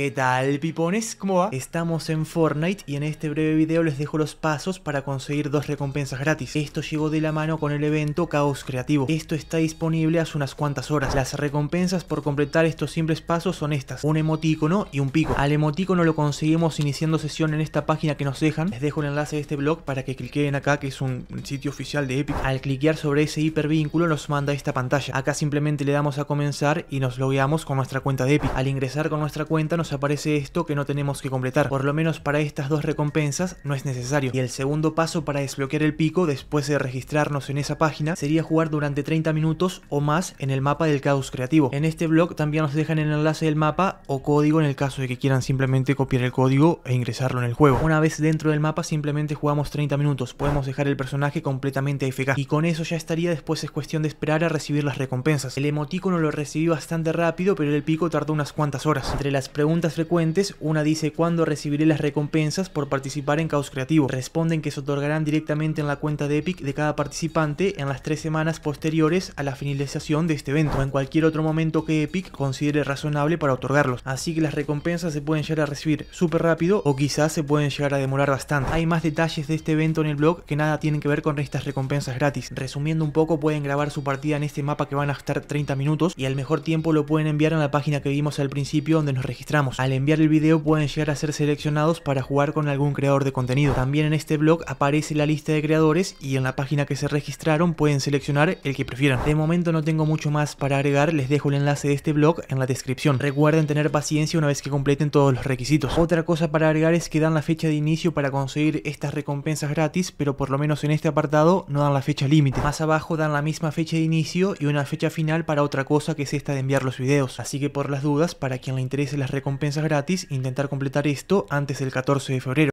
¿Qué tal pipones? ¿Cómo va? Estamos en Fortnite y en este breve video les dejo los pasos para conseguir dos recompensas gratis. Esto llegó de la mano con el evento Caos Creativo. Esto está disponible hace unas cuantas horas. Las recompensas por completar estos simples pasos son estas. Un emoticono y un pico. Al emoticono lo conseguimos iniciando sesión en esta página que nos dejan. Les dejo el enlace de este blog para que cliquen acá que es un sitio oficial de Epic. Al cliquear sobre ese hipervínculo nos manda esta pantalla. Acá simplemente le damos a comenzar y nos logueamos con nuestra cuenta de Epic. Al ingresar con nuestra cuenta nos aparece esto que no tenemos que completar, por lo menos para estas dos recompensas no es necesario. Y el segundo paso para desbloquear el pico después de registrarnos en esa página sería jugar durante 30 minutos o más en el mapa del caos creativo. En este blog también nos dejan el enlace del mapa o código en el caso de que quieran simplemente copiar el código e ingresarlo en el juego. Una vez dentro del mapa simplemente jugamos 30 minutos, podemos dejar el personaje completamente eficaz y con eso ya estaría después es cuestión de esperar a recibir las recompensas. El emoticono lo recibí bastante rápido pero el pico tardó unas cuantas horas. Entre las preguntas cuentas frecuentes, una dice cuándo recibiré las recompensas por participar en Caos Creativo. Responden que se otorgarán directamente en la cuenta de Epic de cada participante en las tres semanas posteriores a la finalización de este evento o en cualquier otro momento que Epic considere razonable para otorgarlos. Así que las recompensas se pueden llegar a recibir súper rápido o quizás se pueden llegar a demorar bastante. Hay más detalles de este evento en el blog que nada tienen que ver con estas recompensas gratis. Resumiendo un poco, pueden grabar su partida en este mapa que van a estar 30 minutos y al mejor tiempo lo pueden enviar a la página que vimos al principio donde nos registramos al enviar el video pueden llegar a ser seleccionados para jugar con algún creador de contenido. También en este blog aparece la lista de creadores y en la página que se registraron pueden seleccionar el que prefieran. De momento no tengo mucho más para agregar, les dejo el enlace de este blog en la descripción. Recuerden tener paciencia una vez que completen todos los requisitos. Otra cosa para agregar es que dan la fecha de inicio para conseguir estas recompensas gratis, pero por lo menos en este apartado no dan la fecha límite. Más abajo dan la misma fecha de inicio y una fecha final para otra cosa que es esta de enviar los videos. Así que por las dudas, para quien le interese las recompensas compensas gratis intentar completar esto antes del 14 de febrero.